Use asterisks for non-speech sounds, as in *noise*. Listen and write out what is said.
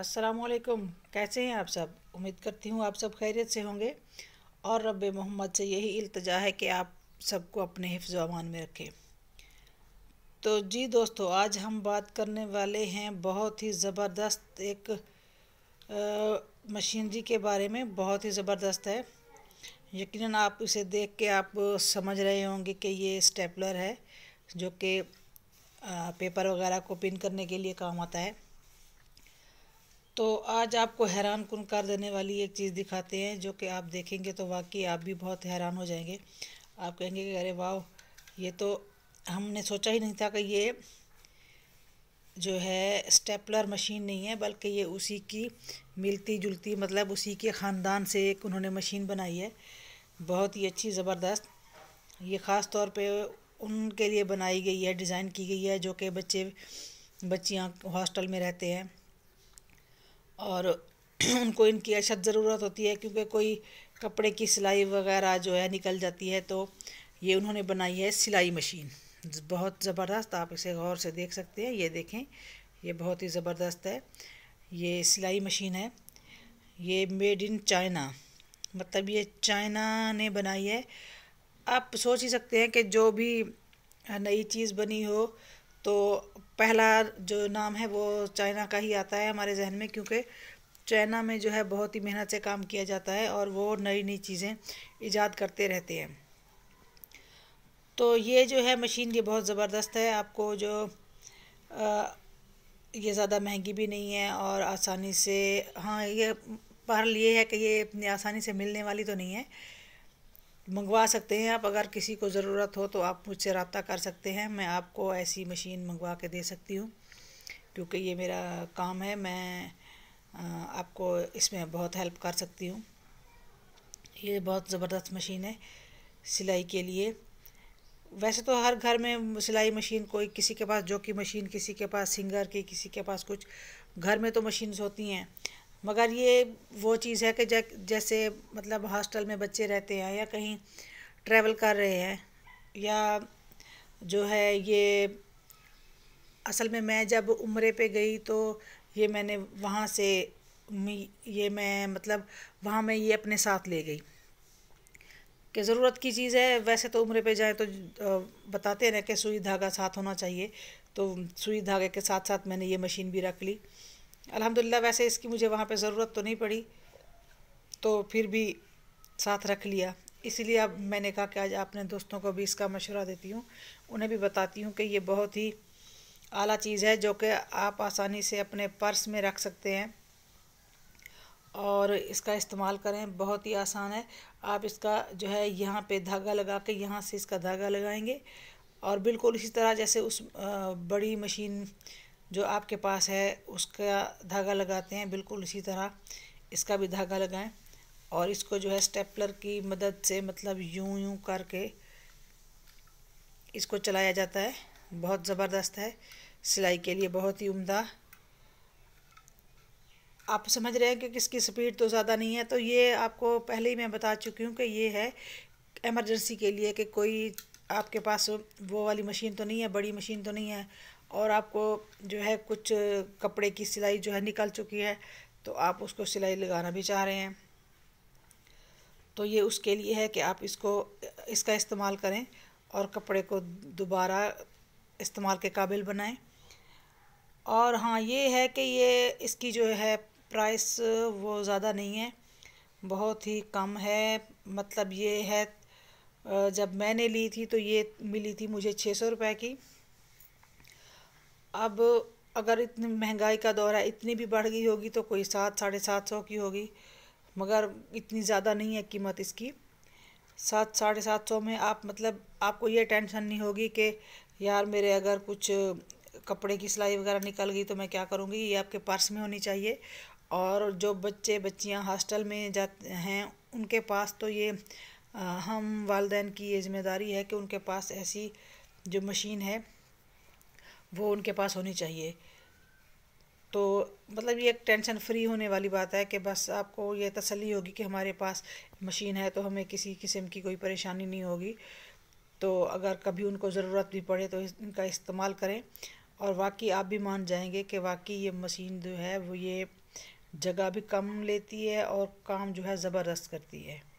असलकुम कैसे हैं आप सब उम्मीद करती हूँ आप सब खैरियत से होंगे और रब मोहम्मद से यही अल्तजा है कि आप सबको अपने हिफ्ज़ अमान में रखें तो जी दोस्तों आज हम बात करने वाले हैं बहुत ही ज़बरदस्त एक मशीनरी के बारे में बहुत ही ज़बरदस्त है यकीनन आप इसे देख के आप समझ रहे होंगे कि ये स्टेपलर है जो कि पेपर वगैरह को पिन करने के लिए काम आता है तो आज आपको हैरान कन कर देने वाली एक चीज़ दिखाते हैं जो कि आप देखेंगे तो वाकई आप भी बहुत हैरान हो जाएंगे आप कहेंगे कि अरे वाह ये तो हमने सोचा ही नहीं था कि ये जो है स्टेपलर मशीन नहीं है बल्कि ये उसी की मिलती जुलती मतलब उसी के ख़ानदान से एक उन्होंने मशीन बनाई है बहुत ही अच्छी ज़बरदस्त ये ख़ास तौर पे उनके लिए बनाई गई है डिज़ाइन की गई है जो कि बच्चे बच्चियाँ हॉस्टल में रहते हैं और *clears throat* उनको इनकी अशद ज़रूरत होती है क्योंकि कोई कपड़े की सिलाई वगैरह जो है निकल जाती है तो ये उन्होंने बनाई है सिलाई मशीन बहुत ज़बरदस्त आप इसे गौर से देख सकते हैं ये देखें ये बहुत ही ज़बरदस्त है ये सिलाई मशीन है ये मेड इन चाइना मतलब ये चाइना ने बनाई है आप सोच ही सकते हैं कि जो भी नई चीज़ बनी हो तो पहला जो नाम है वो चाइना का ही आता है हमारे जहन में क्योंकि चाइना में जो है बहुत ही मेहनत से काम किया जाता है और वो नई नई चीज़ें ईजाद करते रहते हैं तो ये जो है मशीन ये बहुत ज़बरदस्त है आपको जो आ, ये ज़्यादा महंगी भी नहीं है और आसानी से हाँ ये पहल ये है कि ये आसानी से मिलने वाली तो नहीं है मंगवा सकते हैं आप अगर किसी को ज़रूरत हो तो आप मुझसे रबता कर सकते हैं मैं आपको ऐसी मशीन मंगवा के दे सकती हूँ क्योंकि ये मेरा काम है मैं आपको इसमें बहुत हेल्प कर सकती हूँ ये बहुत ज़बरदस्त मशीन है सिलाई के लिए वैसे तो हर घर में सिलाई मशीन कोई किसी के पास जो की मशीन किसी के पास सिंगर की किसी के पास कुछ घर में तो मशीन्स होती हैं मगर ये वो चीज़ है कि जैसे मतलब हॉस्टल में बच्चे रहते हैं या कहीं ट्रैवल कर रहे हैं या जो है ये असल में मैं जब उम्र पे गई तो ये मैंने वहाँ से ये मैं मतलब वहाँ मैं ये अपने साथ ले गई कि ज़रूरत की चीज़ है वैसे तो उम्र पे जाए तो बताते हैं कि सुई धागा साथ होना चाहिए तो सुई धागे के साथ साथ मैंने ये मशीन भी रख ली अल्हम्दुलिल्लाह वैसे इसकी मुझे वहाँ पे ज़रूरत तो नहीं पड़ी तो फिर भी साथ रख लिया इसीलिए अब मैंने कहा कि आज अपने दोस्तों को भी इसका मशवरा देती हूँ उन्हें भी बताती हूँ कि ये बहुत ही आला चीज़ है जो कि आप आसानी से अपने पर्स में रख सकते हैं और इसका इस्तेमाल करें बहुत ही आसान है आप इसका जो है यहाँ पे धागा लगा के यहाँ से इसका धागा लगाएंगे और बिल्कुल इसी तरह जैसे उस बड़ी मशीन जो आपके पास है उसका धागा लगाते हैं बिल्कुल इसी तरह इसका भी धागा लगाएं और इसको जो है स्टेपलर की मदद से मतलब यूं यूं करके इसको चलाया जाता है बहुत ज़बरदस्त है सिलाई के लिए बहुत ही उम्दा आप समझ रहे हैं कि किसकी स्पीड तो ज़्यादा नहीं है तो ये आपको पहले ही मैं बता चुकी हूँ कि ये है एमरजेंसी के लिए कि कोई आपके पास वो वाली मशीन तो नहीं है बड़ी मशीन तो नहीं है और आपको जो है कुछ कपड़े की सिलाई जो है निकल चुकी है तो आप उसको सिलाई लगाना भी चाह रहे हैं तो ये उसके लिए है कि आप इसको इसका इस्तेमाल करें और कपड़े को दोबारा इस्तेमाल के काबिल बनाएं और हाँ ये है कि ये इसकी जो है प्राइस वो ज़्यादा नहीं है बहुत ही कम है मतलब ये है जब मैंने ली थी तो ये मिली थी मुझे छः सौ रुपये की अब अगर इतनी महंगाई का दौर है इतनी भी बढ़ गई होगी तो कोई सात साढ़े सात सौ की होगी मगर इतनी ज़्यादा नहीं है कीमत इसकी सात साढ़े सात सौ में आप मतलब आपको ये टेंशन नहीं होगी कि यार मेरे अगर कुछ कपड़े की सिलाई वगैरह निकल गई तो मैं क्या करूँगी ये आपके पर्स में होनी चाहिए और जो बच्चे बच्चियाँ हॉस्टल में जा हैं उनके पास तो ये हम वालदेन की ये ज़िम्मेदारी है कि उनके पास ऐसी जो मशीन है वो उनके पास होनी चाहिए तो मतलब ये एक टेंशन फ्री होने वाली बात है कि बस आपको ये तसली होगी कि हमारे पास मशीन है तो हमें किसी किस्म की कोई परेशानी नहीं होगी तो अगर कभी उनको ज़रूरत भी पड़े तो इनका इस्तेमाल करें और वाकई आप भी मान जाएंगे कि वाकई ये मशीन जो है वो ये जगह भी कम लेती है और काम जो है ज़बरदस्त करती है